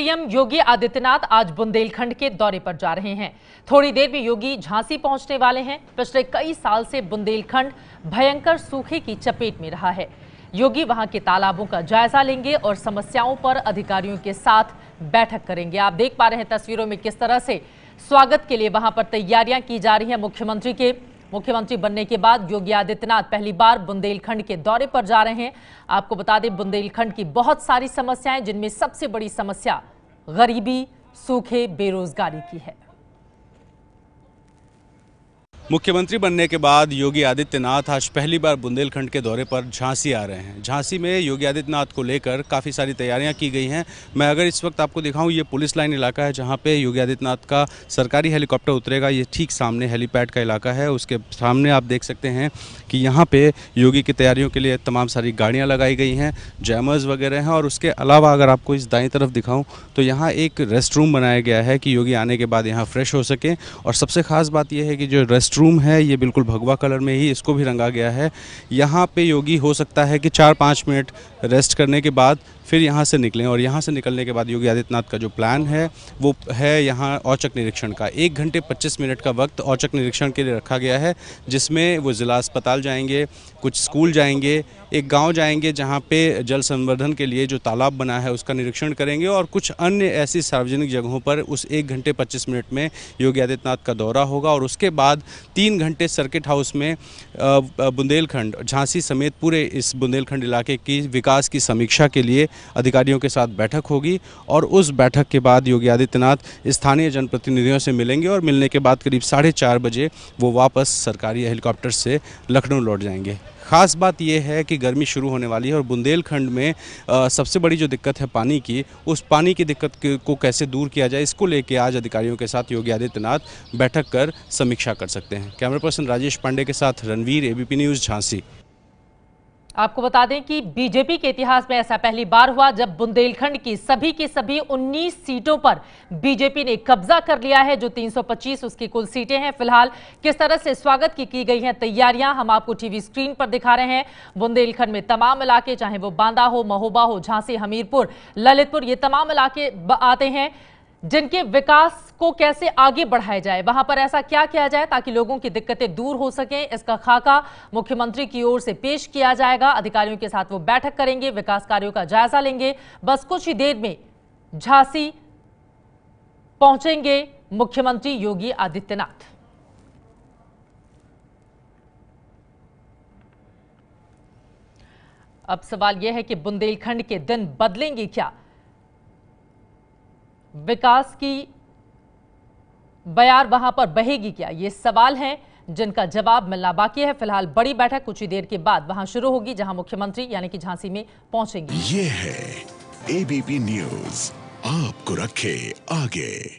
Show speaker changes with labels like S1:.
S1: CM योगी आदित्यनाथ आज बुंदेलखंड के दौरे पर जा रहे हैं थोड़ी देर में योगी झांसी पहुंचने वाले हैं पिछले कई साल से बुंदेलखंड भयंकर सूखे की चपेट में रहा है योगी वहां के तालाबों का जायजा लेंगे और समस्याओं पर अधिकारियों के साथ बैठक करेंगे आप देख पा रहे हैं तस्वीरों में किस तरह से स्वागत के लिए वहां पर तैयारियां की जा रही है मुख्यमंत्री के मुख्यमंत्री बनने के बाद योगी आदित्यनाथ पहली बार बुंदेलखंड के दौरे पर जा रहे हैं आपको बता दें बुंदेलखंड की बहुत सारी समस्याएं जिनमें सबसे बड़ी समस्या गरीबी सूखे बेरोजगारी की है
S2: मुख्यमंत्री बनने के बाद योगी आदित्यनाथ आज पहली बार बुंदेलखंड के दौरे पर झांसी आ रहे हैं झांसी में योगी आदित्यनाथ को लेकर काफ़ी सारी तैयारियां की गई हैं मैं अगर इस वक्त आपको दिखाऊं ये पुलिस लाइन इलाका है जहां पे योगी आदित्यनाथ का सरकारी हेलीकॉप्टर उतरेगा ये ठीक सामने हेलीपैड का इलाका है उसके सामने आप देख सकते हैं कि यहाँ पर योगी की तैयारियों के लिए तमाम सारी गाड़ियाँ लगाई गई हैं जैमर्स वगैरह हैं और उसके अलावा अगर आपको इस दाई तरफ दिखाऊँ तो यहाँ एक रेस्ट रूम बनाया गया है कि योगी आने के बाद यहाँ फ्रेश हो सकें और सबसे ख़ास बात यह है कि जो रेस्ट रूम है ये बिल्कुल भगवा कलर में ही इसको भी रंगा गया है यहाँ पे योगी हो सकता है कि चार पाँच मिनट रेस्ट करने के बाद फिर यहाँ से निकलें और यहाँ से निकलने के बाद योगी आदित्यनाथ का जो प्लान है वो है यहाँ औचक निरीक्षण का एक घंटे पच्चीस मिनट का वक्त औचक निरीक्षण के लिए रखा गया है जिसमें वो ज़िला अस्पताल जाएंगे कुछ स्कूल जाएंगे एक गांव जाएंगे जहाँ पे जल संवर्धन के लिए जो तालाब बना है उसका निरीक्षण करेंगे और कुछ अन्य ऐसी सार्वजनिक जगहों पर उस एक घंटे पच्चीस मिनट में योगी आदित्यनाथ का दौरा होगा और उसके बाद तीन घंटे सर्किट हाउस में बुंदेलखंड झांसी समेत पूरे इस बुंदेलखंड इलाके की विकास की समीक्षा के लिए अधिकारियों के साथ बैठक होगी और उस बैठक के बाद योगी आदित्यनाथ स्थानीय जनप्रतिनिधियों से मिलेंगे और मिलने के बाद करीब साढ़े चार बजे वो वापस सरकारी हेलीकॉप्टर से लखनऊ लौट जाएंगे ख़ास बात यह है कि गर्मी शुरू होने वाली है और बुंदेलखंड में सबसे बड़ी जो दिक्कत है पानी की उस पानी की दिक्कत को कैसे दूर किया जाए इसको लेके आज अधिकारियों के साथ योगी आदित्यनाथ बैठक कर समीक्षा कर सकते हैं कैमरा पर्सन राजेश पांडे के साथ रणवीर एबीपी न्यूज़ झांसी
S1: आपको बता दें कि बीजेपी के इतिहास में ऐसा पहली बार हुआ जब बुंदेलखंड की सभी की सभी 19 सीटों पर बीजेपी ने कब्जा कर लिया है जो 325 उसकी कुल सीटें हैं फिलहाल किस तरह से स्वागत की की गई हैं तैयारियां हम आपको टीवी स्क्रीन पर दिखा रहे हैं बुंदेलखंड में तमाम इलाके चाहे वो बांदा हो महोबा हो झांसी हमीरपुर ललितपुर ये तमाम इलाके आते हैं जिनके विकास को कैसे आगे बढ़ाया जाए वहां पर ऐसा क्या किया जाए ताकि लोगों की दिक्कतें दूर हो सकें इसका खाका मुख्यमंत्री की ओर से पेश किया जाएगा अधिकारियों के साथ वो बैठक करेंगे विकास कार्यों का जायजा लेंगे बस कुछ ही देर में झांसी पहुंचेंगे मुख्यमंत्री योगी आदित्यनाथ अब सवाल यह है कि बुंदेलखंड के दिन बदलेंगे क्या विकास की बयार वहां पर बहेगी क्या ये सवाल है जिनका जवाब मिलना बाकी है फिलहाल बड़ी बैठक कुछ ही देर के बाद वहां शुरू होगी जहां मुख्यमंत्री यानी कि झांसी में पहुंचेंगे ये है एबीपी न्यूज आपको रखे आगे